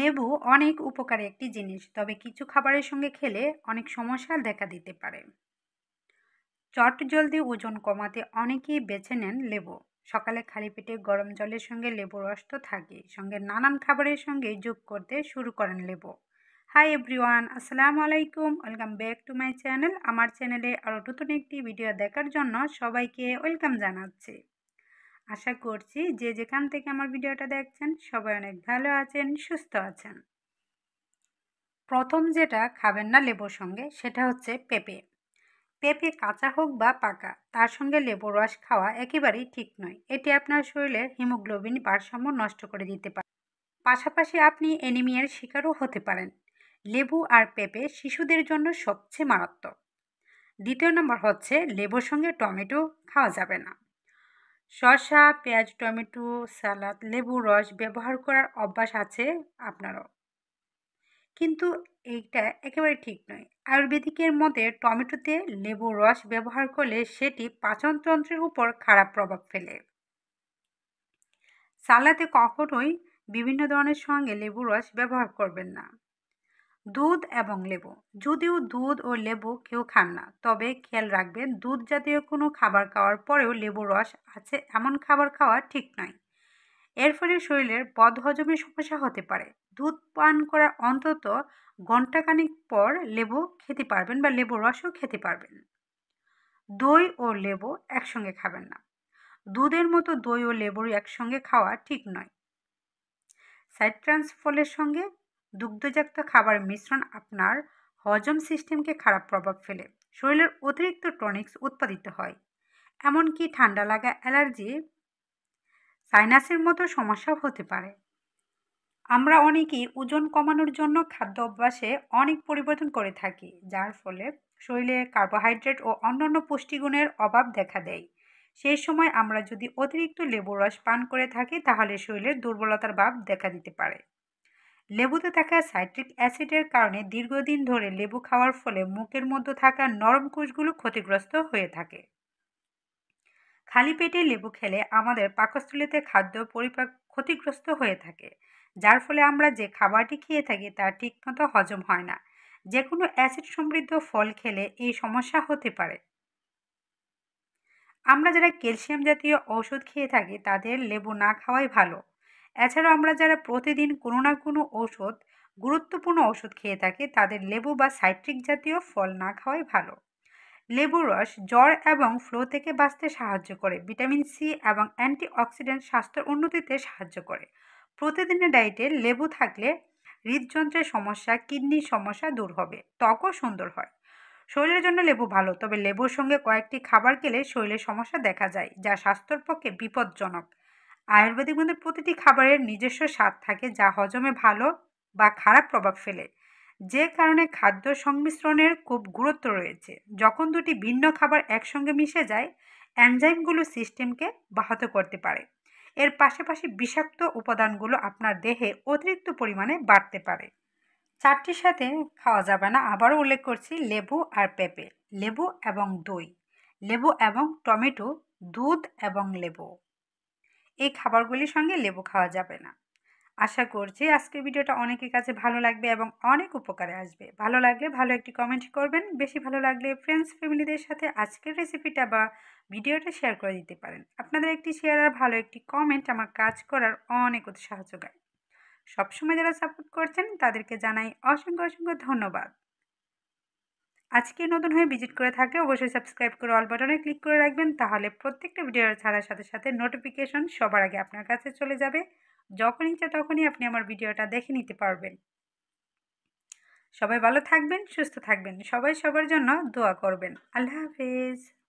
লেবু অনেক উপকারী একটি জিনিস তবে কিছু খাবারের সঙ্গে খেলে অনেক সমস্যা দেখা দিতে পারে চট জলদি ওজন কমাতে অনেকেই বেছে নেন লেবু সকালে খালি পেটে গরম জলের সঙ্গে লেবু রস তো থাকে সঙ্গে নানান খাবারের সঙ্গে যোগ করতে শুরু করেন লেবু হাই এভরিওয়ান আসসালামু আলাইকুম welcome back to my channel আমার চ্যানেলে আরও নতুন একটি ভিডিও দেখার জন্য সবাইকে ওয়েলকাম জানাচ্ছি আশা করছি যে যেখান থেকে আমার ভিডিওটা দেখছেন সবাই অনেক ভালো আছেন সুস্থ আছেন প্রথম যেটা খাবেন না লেবুর সঙ্গে সেটা হচ্ছে পেঁপে পেঁপে কাঁচা হোক বা পাকা তার সঙ্গে লেবুর রস খাওয়া একেবারেই ঠিক নয় এটি আপনার শরীরের হিমোগ্লোবিন ভারসাম্য নষ্ট করে দিতে পারে পাশাপাশি আপনি অ্যানিমিয়ার শিকারও হতে পারেন লেবু আর পেঁপে শিশুদের জন্য সবচেয়ে মারাত্মক দ্বিতীয় নম্বর হচ্ছে লেবুর সঙ্গে টমেটো খাওয়া যাবে না শসা পেঁয়াজ টমেটো সালাদ লেবু রস ব্যবহার করার অভ্যাস আছে আপনারও কিন্তু এইটা একেবারে ঠিক নয় আয়ুর্বেদিকের মতে টমেটোতে লেবু রস ব্যবহার করলে সেটি পাচনতন্ত্রের উপর খারাপ প্রভাব ফেলে সালাতে কখনোই বিভিন্ন ধরনের সঙ্গে লেবু রস ব্যবহার করবেন না দুধ এবং লেবু যদিও দুধ ও লেবু কেউ খান না তবে খেয়াল রাখবেন দুধ জাতীয় কোনো খাবার খাওয়ার পরেও লেবু রস আছে এমন খাবার খাওয়া ঠিক নয় এর ফলে শরীরের বদহজমের সমস্যা হতে পারে দুধ পান করার অন্তত ঘণ্টাখানিক পর লেবু খেতে পারবেন বা লেবু রসও খেতে পারবেন দই ও লেবু একসঙ্গে খাবেন না দুধের মতো দই ও লেবুর একসঙ্গে খাওয়া ঠিক নয় সাইট্রান্স ফলের সঙ্গে দুগ্ধজাত খাবার মিশ্রণ আপনার হজম সিস্টেমকে খারাপ প্রভাব ফেলে শরীরের অতিরিক্ত টনিক্স উৎপাদিত হয় এমনকি ঠান্ডা লাগা অ্যালার্জি সাইনাসের মতো সমস্যাও হতে পারে আমরা অনেকেই ওজন কমানোর জন্য খাদ্য অভ্যাসে অনেক পরিবর্তন করে থাকি যার ফলে শরীরে কার্বোহাইড্রেট ও অন্যান্য পুষ্টিগুণের অভাব দেখা দেয় সেই সময় আমরা যদি অতিরিক্ত লেবুর রস পান করে থাকি তাহলে শরীরের দুর্বলতার ভাব দেখা দিতে পারে লেবুতে থাকা সাইট্রিক অ্যাসিডের কারণে দীর্ঘদিন ধরে লেবু খাওয়ার ফলে মুখের মধ্যে থাকা নরম কোষগুলো ক্ষতিগ্রস্ত হয়ে থাকে খালি পেটে লেবু খেলে আমাদের পাকস্থলীতে খাদ্য পরিপাক ক্ষতিগ্রস্ত হয়ে থাকে যার ফলে আমরা যে খাবারটি খেয়ে থাকি তা ঠিকমতো হজম হয় না যে কোনো অ্যাসিড সমৃদ্ধ ফল খেলে এই সমস্যা হতে পারে আমরা যারা ক্যালসিয়াম জাতীয় ঔষধ খেয়ে থাকি তাদের লেবু না খাওয়াই ভালো এছাড়াও আমরা যারা প্রতিদিন কোনো না কোনো ওষুধ গুরুত্বপূর্ণ ওষুধ খেয়ে থাকি তাদের লেবু বা সাইট্রিক জাতীয় ফল না খাওয়াই ভালো লেবুর রস জ্বর এবং ফ্লো থেকে বাঁচতে সাহায্য করে ভিটামিন সি এবং অ্যান্টিঅক্সিডেন্ট স্বাস্থ্যের উন্নতিতে সাহায্য করে প্রতিদিনের ডায়েটে লেবু থাকলে হৃদযন্ত্রের সমস্যা কিডনির সমস্যা দূর হবে ত্বকও সুন্দর হয় শরীরের জন্য লেবু ভালো তবে লেবুর সঙ্গে কয়েকটি খাবার খেলে শরীরের সমস্যা দেখা যায় যা স্বাস্থ্যের পক্ষে বিপজ্জনক আয়ুর্বেদিক মধ্যে প্রতিটি খাবারের নিজস্ব স্বাদ থাকে যা হজমে ভালো বা খারাপ প্রভাব ফেলে যে কারণে খাদ্য সংমিশ্রণের খুব গুরুত্ব রয়েছে যখন দুটি ভিন্ন খাবার একসঙ্গে মিশে যায় অ্যানজাইমগুলো সিস্টেমকে বাহত করতে পারে এর পাশাপাশি বিষাক্ত উপাদানগুলো আপনার দেহে অতিরিক্ত পরিমাণে বাড়তে পারে চারটির সাথে খাওয়া যাবে না আবারও উল্লেখ করছি লেবু আর পেঁপে লেবু এবং দই লেবু এবং টমেটো দুধ এবং লেবু এই খাবারগুলির সঙ্গে লেবু খাওয়া যাবে না আশা করছি আজকের ভিডিওটা অনেকের কাছে ভালো লাগবে এবং অনেক উপকারে আসবে ভালো লাগলে ভালো একটি কমেন্ট করবেন বেশি ভালো লাগলে ফ্রেন্ডস ফ্যামিলিদের সাথে আজকের রেসিপিটা বা ভিডিওটা শেয়ার করে দিতে পারেন আপনাদের একটি শেয়ার আর ভালো একটি কমেন্ট আমার কাজ করার অনেক উৎসাহ যোগায় সবসময় যারা সাপোর্ট করছেন তাদেরকে জানাই অসংখ্য অসংখ্য ধন্যবাদ আজকে নতুন হয়ে ভিজিট করে থাকলে অবশ্যই সাবস্ক্রাইব করে অল বাটনে ক্লিক করে রাখবেন তাহলে প্রত্যেকটা ভিডিও ছাড়ার সাথে সাথে নোটিফিকেশন সবার আগে আপনার কাছে চলে যাবে যখন ইচ্ছা তখনই আপনি আমার ভিডিওটা দেখে নিতে পারবেন সবাই ভালো থাকবেন সুস্থ থাকবেন সবাই সবার জন্য দোয়া করবেন আল্লাহ হাফেজ